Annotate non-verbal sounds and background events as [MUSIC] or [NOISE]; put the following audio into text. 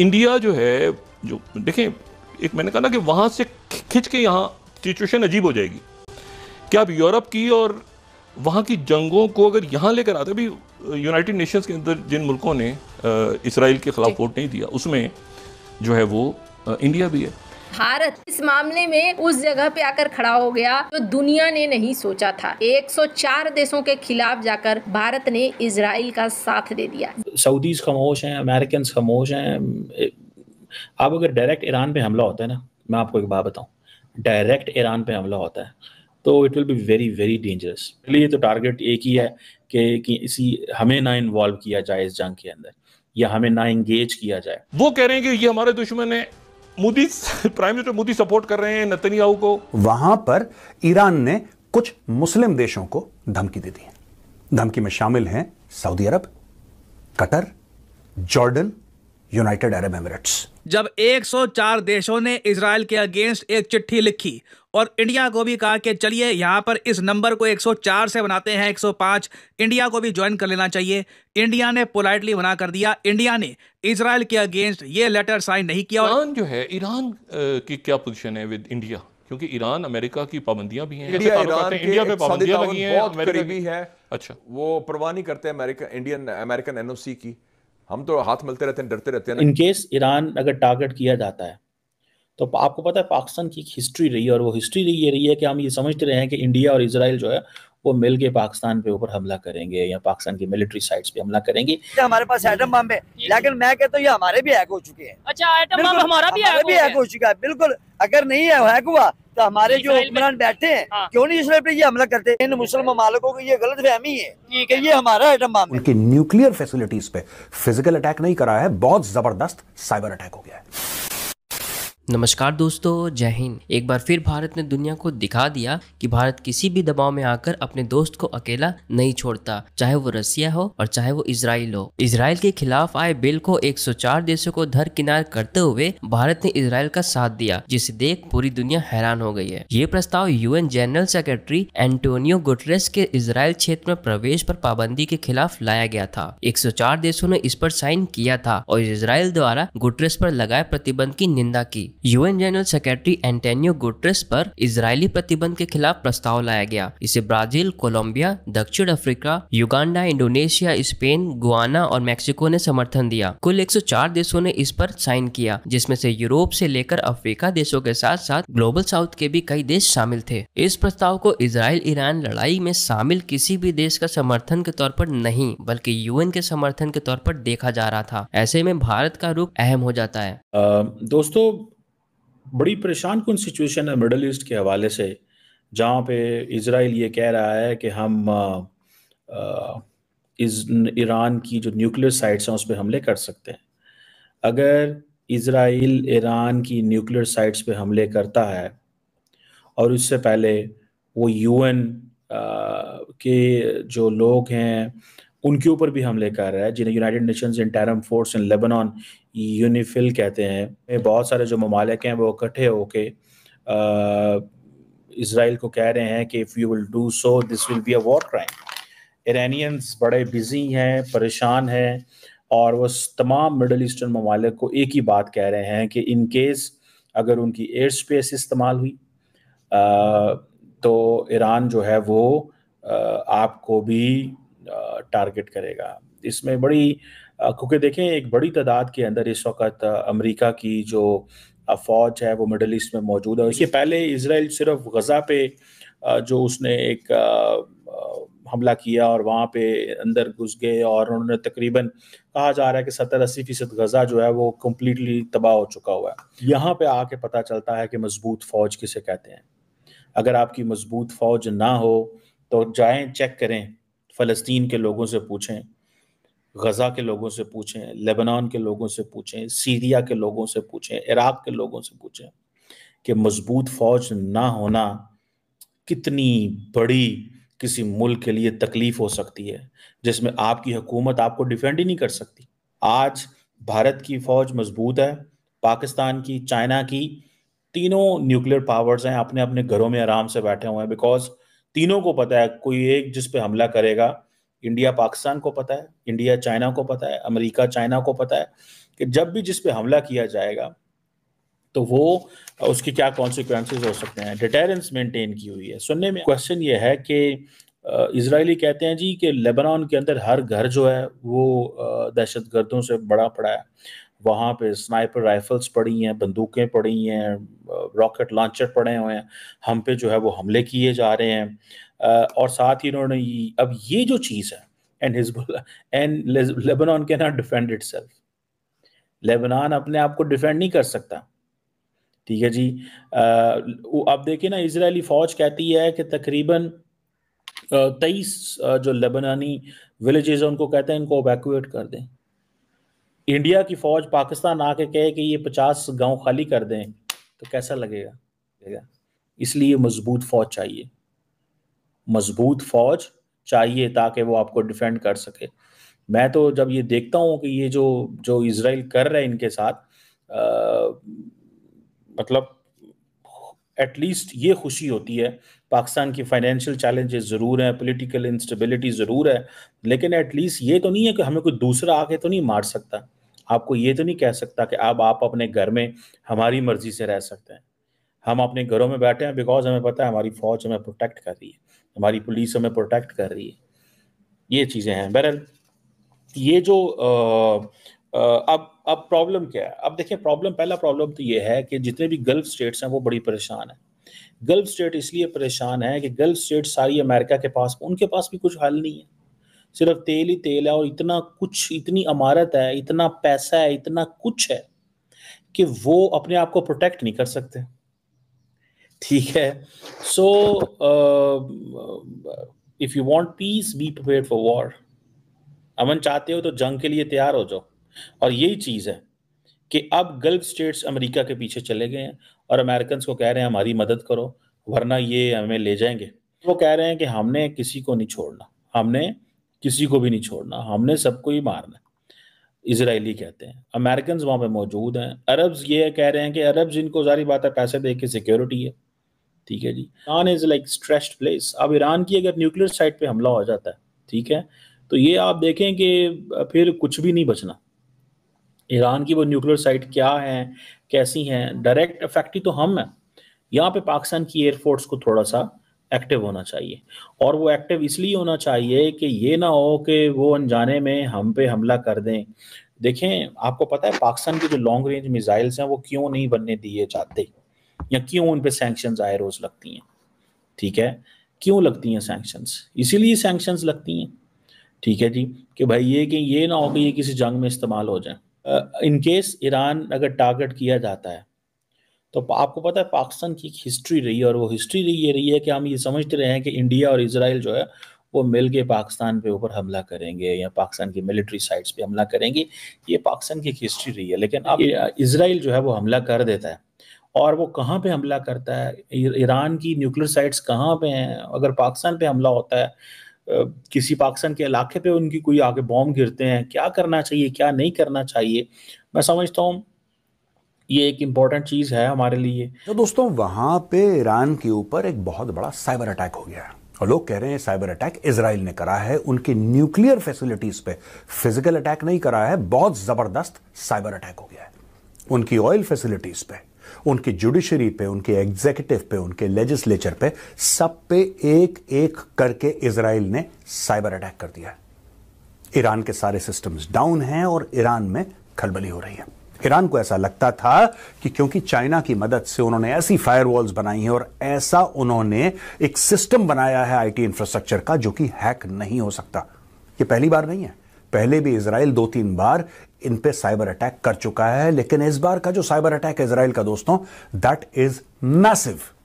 India जो है जो देखें एक मैंने कहा ना कि वहाँ से खिंच के यहाँ सिचुएशन अजीब हो जाएगी क्या आप यूरोप की और वहाँ की जंगों को अगर यहाँ लेकर आते भी यूनाइटेड नेशंस के अंदर जिन मुल्कों ने इसराइल के ख़िलाफ़ वोट नहीं दिया उसमें जो है वो इंडिया भी है भारत इस मामले में उस जगह पे आकर खड़ा हो गया जो दुनिया ने नहीं सोचा था 104 देशों के खिलाफ जाकर भारत ने इसराइल का साथ दे दिया सऊदीज खामोश हैं अमेरिकन खामोश हैं अब अगर डायरेक्ट ईरान पे हमला होता है ना मैं आपको एक बात बताऊँ डायरेक्ट ईरान पे हमला होता है तो it will be very very dangerous ये तो टारगेट एक ही है कि, कि इसी हमें ना इन्वॉल्व किया जाए इस जंग के अंदर या हमें ना एंगेज किया जाए वो कह रहे हैं कि ये हमारे दुश्मन है Modi prime [LAUGHS] minister Modi support कर रहे हैं नतनिया को वहां पर ईरान ने कुछ मुस्लिम देशों को धमकी दे दी है धमकी में शामिल हैं सऊदी अरब Qatar Jordan United Arab Emirates जब 104 देशों ने इसराइल के अगेंस्ट एक चिट्ठी लिखी और इंडिया को भी कहा कि चलिए यहाँ पर इस नंबर को 104 से बनाते हैं 105 इंडिया को भी ज्वाइन कर लेना चाहिए इंडिया ने पोलाइटली मना कर दिया इंडिया ने इसराइल के अगेंस्ट ये लेटर साइन नहीं किया ईरान जो है ईरान की क्या पोजिशन है विद इंडिया क्योंकि ईरान अमेरिका की पाबंदियां भी हैं इंडिया ईरान इंडिया पे पाबंदियां लगी हैं बहुत करीबी है अच्छा वो परवाह नहीं करते अमेरिका इंडियन अमेरिकन एनओसी की हम तो हाथ मलते रहते हैं डरते रहते हैं इनकेस ईरान अगर टारगेट किया जाता है तो आपको पता है पाकिस्तान की एक हिस्ट्री रही है और वो हिस्ट्री रही ये रही है कि हम ये समझते रहे हैं कि इंडिया और इसराइल जो है वो मिल के पाकिस्तान पे ऊपर हमला करेंगे या पाकिस्तान की मिलिट्री साइट्स पे हमला करेंगे तो हमारे पास एटम बम है लेकिन मैं कहता हूँ ये हमारे भी हैक हो चुके हैं अच्छा एटम बम हमारा भी हैक हो चुका है बिल्कुल अगर नहीं है हैक हुआ तो हमारे जो हुक्मरान बैठे हैं हाँ। क्यों नहीं इसराइल पे ये हमला करते इन मुस्लिम ममालकों को ये गलत फहमी है कि ये हमारा एटम बम उनकी न्यूक्लियर फैसिलिटीज पे फिजिकल अटैक नहीं करा है बहुत जबरदस्त साइबर अटैक हो गया है नमस्कार दोस्तों जय हिंद एक बार फिर भारत ने दुनिया को दिखा दिया कि भारत किसी भी दबाव में आकर अपने दोस्त को अकेला नहीं छोड़ता चाहे वो रसिया हो और चाहे वो इसराइल हो इसराइल के खिलाफ आए बिल को 104 देशों को धर किनार करते हुए भारत ने इसराइल का साथ दिया जिसे देख पूरी दुनिया हैरान हो गई है ये प्रस्ताव UN general secretary Antonio Guterres के इसराइल क्षेत्र में प्रवेश पर पाबंदी के खिलाफ लाया गया था एक देशों ने इस पर साइन किया था और इसराइल द्वारा गुटरेस पर लगाए प्रतिबंध की निंदा की UN general secretary Antonio Guterres पर इसराइली प्रतिबंध के खिलाफ प्रस्ताव लाया गया इसे ब्राजील कोलंबिया दक्षिण Africa Uganda Indonesia Spain Guyana और मेक्सिको ने समर्थन दिया कुल 104 देशों ने इस पर साइन किया जिसमें से यूरोप से लेकर अफ्रीका देशों के साथ साथ ग्लोबल साउथ के भी कई देश शामिल थे इस प्रस्ताव को इसराइल ईरान लड़ाई में शामिल किसी भी देश का समर्थन के तौर पर नहीं बल्कि यूएन के समर्थन के तौर पर देखा जा रहा था ऐसे में भारत का रुख अहम हो जाता है दोस्तों बड़ी परेशान कन सिचुएशन है मिडल ईस्ट के हवाले से जहाँ पे इसराइल ये कह रहा है कि हम इस ईरान की जो न्यूक्लियर साइट्स हैं उस पर हमले कर सकते हैं अगर इसराइल ईरान की न्यूक्लियर साइट्स पे हमले करता है और उससे पहले वो यूएन के जो लोग हैं उनके ऊपर भी हमले कर रहा है जिन्हें United Nations interim force in Lebanon UNIFIL कहते हैं बहुत सारे जो ममालिक हैं वो इकट्ठे होके इसराइल को कह रहे हैं कि if you will do so this will be a war crime Iranians बड़े बिजी हैं परेशान हैं और वो तमाम मिडल ईस्टर्न ममालिक को एक ही बात कह रहे हैं कि इन केस अगर उनकी एयर स्पेस इस्तेमाल हुई आ, तो ईरान जो है वो आ, आपको भी टारगेट करेगा इसमें बड़ी क्योंकि देखें एक बड़ी तादाद के अंदर इस वक्त अमेरिका की जो फौज है वो मिडल ईस्ट में मौजूद है इसके पहले इसराइल सिर्फ गज़ा पे जो उसने एक हमला किया और वहाँ पे अंदर घुस गए और उन्होंने तकरीबन कहा जा रहा है कि सत्तर अस्सी फीसद गजा जो है वो कम्प्लीटली तबाह हो चुका हुआ है यहाँ पे आके पता चलता है कि मजबूत फौज किसे कहते हैं अगर आपकी मजबूत फौज ना हो तो जाएं चेक करें फ़लस्तीन के लोगों से पूछें गज़ा के लोगों से पूछें लेबनान के लोगों से पूछें सीरिया के लोगों से पूछें इराक़ के लोगों से पूछें कि मजबूत फ़ौज ना होना कितनी बड़ी किसी मुल्क के लिए तकलीफ़ हो सकती है जिसमें आपकी हुकूमत आपको डिफेंड ही नहीं कर सकती आज भारत की फ़ौज मजबूत है पाकिस्तान की चाइना की तीनों न्यूक्लियर पावर्स हैं अपने अपने घरों में आराम से बैठे हुए हैं बिकॉज तीनों को पता है कोई एक जिस पे हमला करेगा इंडिया पाकिस्तान को पता है इंडिया चाइना को पता है अमेरिका चाइना को पता है कि जब भी जिस पे हमला किया जाएगा तो वो उसकी क्या कॉन्सिक्वेंसेज हो सकते हैं डिटेरेंस मेंटेन की हुई है सुनने में क्वेश्चन ये है कि इसराइली कहते हैं जी कि लेबनान के अंदर हर घर जो है वो दहशत गर्दों से बड़ा पड़ा है वहाँ पे स्नाइपर राइफल्स पड़ी हैं बंदूकें पड़ी हैं रॉकेट लॉन्चर पड़े हुए हैं हम पे जो है वो हमले किए जा रहे हैं और साथ ही इन्होंने अब ये जो चीज़ है एंड हिजबुल एंड लेबनान के not defend itself Lebanon अपने आप को डिफेंड नहीं कर सकता ठीक है जी अब देखिए ना इसराइली फौज कहती है कि तकरीबन तेईस जो लेबनानी विलेजेस हैं उनको कहते हैं इनको वैकुएट कर दें इंडिया की फौज पाकिस्तान आके कहे कि ये पचास गांव खाली कर दें तो कैसा लगेगा इसलिए मजबूत फौज चाहिए मजबूत फौज चाहिए ताकि वो आपको डिफेंड कर सके मैं तो जब ये देखता हूँ कि ये जो जो इसराइल कर रहे हैं इनके साथ आ, मतलब एटलीस्ट ये खुशी होती है पाकिस्तान की फाइनेंशियल चैलेंजेस ज़रूर हैं पॉलिटिकल इंस्टेबिलिटी ज़रूर है लेकिन एटलीस्ट ये तो नहीं है कि हमें कोई दूसरा आके तो नहीं मार सकता आपको ये तो नहीं कह सकता कि अब आप अपने घर में हमारी मर्जी से रह सकते हैं हम अपने घरों में बैठे हैं बिकॉज हमें पता है हमारी फौज हमें प्रोटेक्ट कर रही है हमारी पुलिस हमें प्रोटेक्ट कर रही है ये चीज़ें हैं बहरहाल ये जो आ, आ, अब अब प्रॉब्लम क्या है अब देखिए प्रॉब्लम पहला प्रॉब्लम तो ये है कि जितने भी गल्फ स्टेट्स हैं वो बड़ी परेशान है गल्फ स्टेट इसलिए परेशान है कि गल्फ स्टेट सारी अमेरिका के पास उनके पास भी कुछ हल नहीं है सिर्फ तेल ही तेल है और इतना कुछ इतनी अमारत है इतना पैसा है इतना कुछ है कि वो अपने आप को प्रोटेक्ट नहीं कर सकते ठीक है so if you want peace be prepare for war अमन चाहते हो तो जंग के लिए तैयार हो जाओ और यही चीज़ है कि अब गल्फ स्टेट्स अमेरिका के पीछे चले गए हैं और अमेरिकन को कह रहे हैं हमारी मदद करो वरना ये हमें ले जाएंगे वो कह रहे हैं कि हमने किसी को नहीं छोड़ना हमने किसी को भी नहीं छोड़ना हमने सबको ही मारना इसराइली कहते हैं अमेरिकन वहां पे मौजूद हैं अरब्स ये कह रहे हैं कि अरब जिनको सारी बात है पैसे दे के सिक्योरिटी है ठीक है जी Iran is like stressed place अब ईरान की अगर न्यूक्लियर साइट पे हमला हो जाता है ठीक है तो ये आप देखें कि फिर कुछ भी नहीं बचना ईरान की वो न्यूक्लियर साइट क्या है कैसी हैं डायरेक्ट अफेक्टिव तो हम हैं यहाँ पे पाकिस्तान की एयरफोर्स को थोड़ा सा एक्टिव होना चाहिए और वो एक्टिव इसलिए होना चाहिए कि ये ना हो कि वो अनजाने में हम पे हमला कर दें देखें आपको पता है पाकिस्तान के जो लॉन्ग रेंज मिसाइल्स हैं वो क्यों नहीं बनने दिए जाते या क्यों उन पर सेंक्शन आए रोज़ लगती हैं ठीक है क्यों लगती हैं सेंक्शन इसीलिए सेंक्शन लगती हैं ठीक है जी कि भाई ये कि ये ना हो कि ये किसी जंग में इस्तेमाल हो जाए इनकेस ईरान अगर टारगेट किया जाता है तो आपको पता है पाकिस्तान की एक हिस्ट्री रही है और वो हिस्ट्री रही ये रही है कि हम ये समझते रहे हैं कि इंडिया और इसराइल जो है वो मिल के पाकिस्तान पे ऊपर हमला करेंगे या पाकिस्तान की मिलिट्री साइट्स पे हमला करेंगे ये पाकिस्तान की एक हिस्ट्री रही है लेकिन अब इसराइल जो है वो हमला कर देता है और वो कहाँ पे हमला करता है ईरान की न्यूक्लियर साइट्स कहाँ पे हैं अगर पाकिस्तान पे हमला होता है किसी पाकिस्तान के इलाके पे उनकी कोई आगे बॉम्ब गिरते हैं क्या करना चाहिए क्या नहीं करना चाहिए मैं समझता हूँ ये एक इम्पॉर्टेंट चीज़ है हमारे लिए तो दोस्तों वहां पे ईरान के ऊपर एक बहुत बड़ा साइबर अटैक हो गया है और लोग कह रहे हैं साइबर अटैक इसराइल ने करा है उनके न्यूक्लियर फैसिलिटीज़ पे फिजिकल अटैक नहीं करा है बहुत ज़बरदस्त साइबर अटैक हो गया है उनकी ऑयल फैसिलिटीज़ पे उनकी जुडिशरी पे उनके एग्जीक्यूटिव पे उनके लेजिस्लेचर पे सब पे एक एक करके इसराइल ने साइबर अटैक कर दिया है ईरान के सारे सिस्टम्स डाउन हैं और ईरान में खलबली हो रही है ईरान को ऐसा लगता था कि क्योंकि चाइना की मदद से उन्होंने ऐसी फायरवॉल्स बनाई हैं और ऐसा उन्होंने एक सिस्टम बनाया है आईटी इंफ्रास्ट्रक्चर का जो कि हैक नहीं हो सकता ये पहली बार नहीं है पहले भी इसराइल दो तीन बार इन पे साइबर अटैक कर चुका है लेकिन इस बार का जो साइबर अटैक है इसराइल का दोस्तों दैट इज मैसिव